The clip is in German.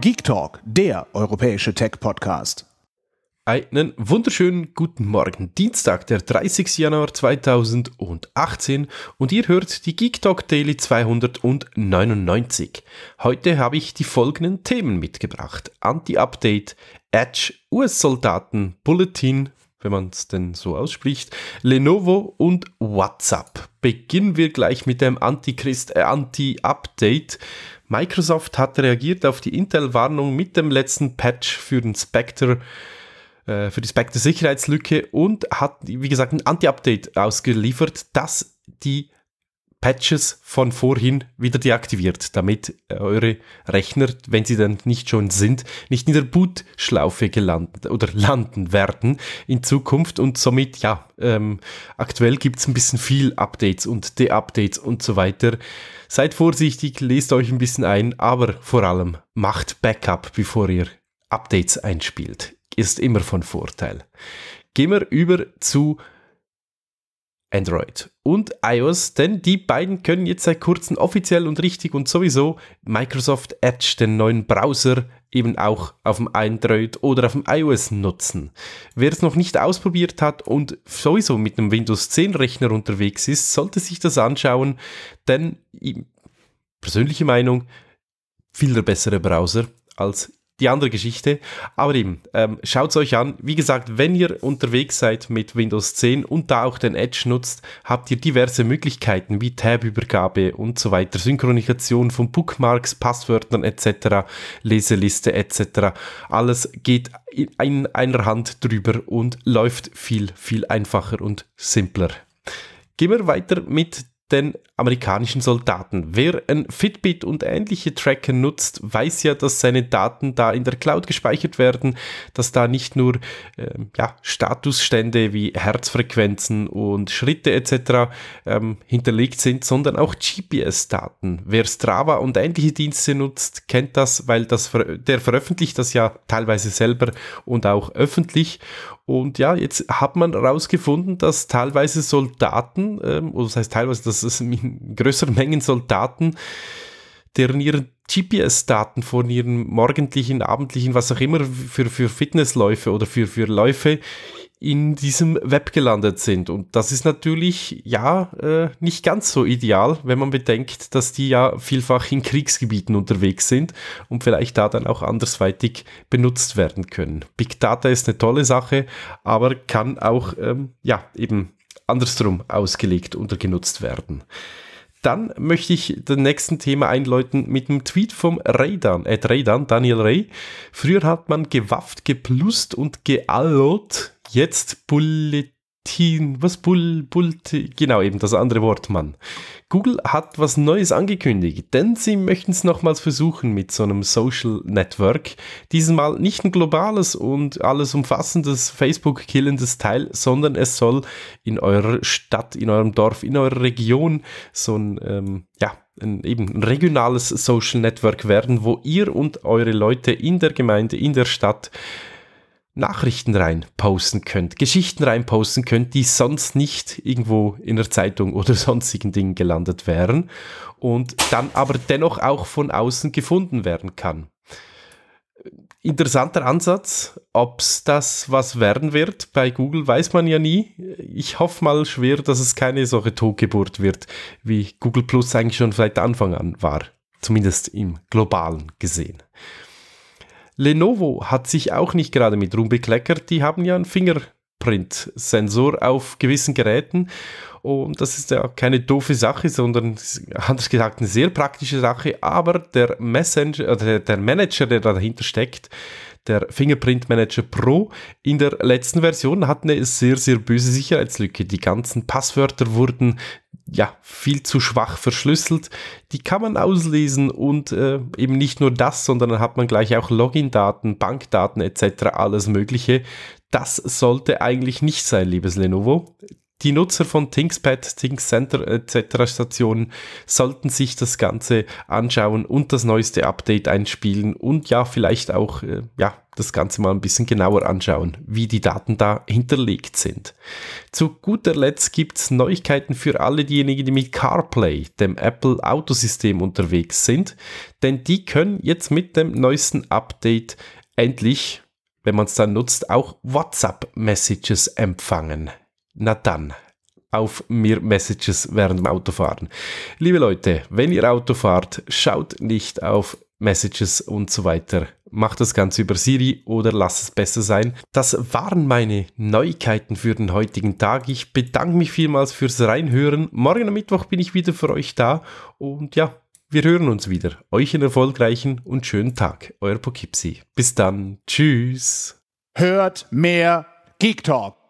Geek Talk, der europäische Tech-Podcast. Einen wunderschönen guten Morgen. Dienstag, der 30. Januar 2018 und ihr hört die Geek Talk Daily 299. Heute habe ich die folgenden Themen mitgebracht. Anti-Update, Edge, US-Soldaten, Bulletin, wenn man es denn so ausspricht, Lenovo und WhatsApp. Beginnen wir gleich mit dem Antichrist, äh, Anti-Update. anti update Microsoft hat reagiert auf die Intel-Warnung mit dem letzten Patch für den Spectre, äh, für die Spectre-Sicherheitslücke und hat, wie gesagt, ein Anti-Update ausgeliefert, das die Patches von vorhin wieder deaktiviert, damit äh, eure Rechner, wenn sie dann nicht schon sind, nicht in der Bootschlaufe gelandet oder landen werden in Zukunft. Und somit, ja, ähm, aktuell gibt es ein bisschen viel Updates und De-Updates und so weiter. Seid vorsichtig, lest euch ein bisschen ein, aber vor allem macht Backup, bevor ihr Updates einspielt. Ist immer von Vorteil. Gehen wir über zu Android und iOS, denn die beiden können jetzt seit kurzem offiziell und richtig und sowieso Microsoft Edge, den neuen Browser, eben auch auf dem Android oder auf dem iOS nutzen. Wer es noch nicht ausprobiert hat und sowieso mit einem Windows 10 Rechner unterwegs ist, sollte sich das anschauen, denn persönliche Meinung, viel der bessere Browser als die andere Geschichte. Aber eben, ähm, schaut es euch an. Wie gesagt, wenn ihr unterwegs seid mit Windows 10 und da auch den Edge nutzt, habt ihr diverse Möglichkeiten wie Tab-Übergabe und so weiter, Synchronisation von Bookmarks, Passwörtern etc., Leseliste etc. Alles geht in einer Hand drüber und läuft viel, viel einfacher und simpler. Gehen wir weiter mit den amerikanischen Soldaten. Wer ein Fitbit und ähnliche Tracker nutzt, weiß ja, dass seine Daten da in der Cloud gespeichert werden, dass da nicht nur ähm, ja, Statusstände wie Herzfrequenzen und Schritte etc. Ähm, hinterlegt sind, sondern auch GPS-Daten. Wer Strava und ähnliche Dienste nutzt, kennt das, weil das der veröffentlicht das ja teilweise selber und auch öffentlich. Und ja, jetzt hat man herausgefunden, dass teilweise Soldaten, ähm, das heißt teilweise, dass dass es in größeren Mengen Soldaten, deren ihre GPS-Daten von ihren morgendlichen, abendlichen, was auch immer, für, für Fitnessläufe oder für, für Läufe in diesem Web gelandet sind. Und das ist natürlich ja äh, nicht ganz so ideal, wenn man bedenkt, dass die ja vielfach in Kriegsgebieten unterwegs sind und vielleicht da dann auch andersweitig benutzt werden können. Big Data ist eine tolle Sache, aber kann auch ähm, ja eben andersrum ausgelegt oder genutzt werden. Dann möchte ich den nächsten Thema einläuten mit einem Tweet vom Raydan, äh, Raydan, Daniel Ray. Früher hat man gewafft, geplust und geallot, jetzt bullet Bulletin, was Bull, Bull, genau eben das andere Wort, Mann. Google hat was Neues angekündigt, denn sie möchten es nochmals versuchen mit so einem Social Network. Diesmal nicht ein globales und alles umfassendes Facebook-killendes Teil, sondern es soll in eurer Stadt, in eurem Dorf, in eurer Region so ein, ähm, ja, ein, eben ein regionales Social Network werden, wo ihr und eure Leute in der Gemeinde, in der Stadt Nachrichten rein posten könnt, Geschichten rein posten könnt, die sonst nicht irgendwo in der Zeitung oder sonstigen Dingen gelandet wären und dann aber dennoch auch von außen gefunden werden kann. Interessanter Ansatz, ob es das was werden wird bei Google, weiß man ja nie. Ich hoffe mal schwer, dass es keine solche Totgeburt wird, wie Google Plus eigentlich schon seit Anfang an war, zumindest im globalen gesehen. Lenovo hat sich auch nicht gerade mit rumbekleckert. Die haben ja einen Fingerprint-Sensor auf gewissen Geräten. Und das ist ja keine doofe Sache, sondern anders gesagt eine sehr praktische Sache. Aber der Messenger, oder äh, der Manager, der dahinter steckt, der Fingerprint Manager Pro in der letzten Version hat eine sehr, sehr böse Sicherheitslücke. Die ganzen Passwörter wurden ja, viel zu schwach verschlüsselt. Die kann man auslesen und äh, eben nicht nur das, sondern dann hat man gleich auch Login-Daten, Bankdaten etc., alles Mögliche. Das sollte eigentlich nicht sein, liebes Lenovo. Die Nutzer von ThinkPad, ThinkCenter etc. Stationen sollten sich das Ganze anschauen und das neueste Update einspielen und ja, vielleicht auch äh, ja, das Ganze mal ein bisschen genauer anschauen, wie die Daten da hinterlegt sind. Zu guter Letzt gibt es Neuigkeiten für alle diejenigen, die mit CarPlay, dem Apple Autosystem unterwegs sind, denn die können jetzt mit dem neuesten Update endlich, wenn man es dann nutzt, auch WhatsApp-Messages empfangen. Na dann, auf mir Messages während dem Autofahren. Liebe Leute, wenn ihr Auto fahrt, schaut nicht auf Messages und so weiter. Macht das Ganze über Siri oder lasst es besser sein. Das waren meine Neuigkeiten für den heutigen Tag. Ich bedanke mich vielmals fürs Reinhören. Morgen am Mittwoch bin ich wieder für euch da und ja, wir hören uns wieder. Euch einen erfolgreichen und schönen Tag. Euer Poughkeepsie. Bis dann. Tschüss. Hört mehr Geek Talk.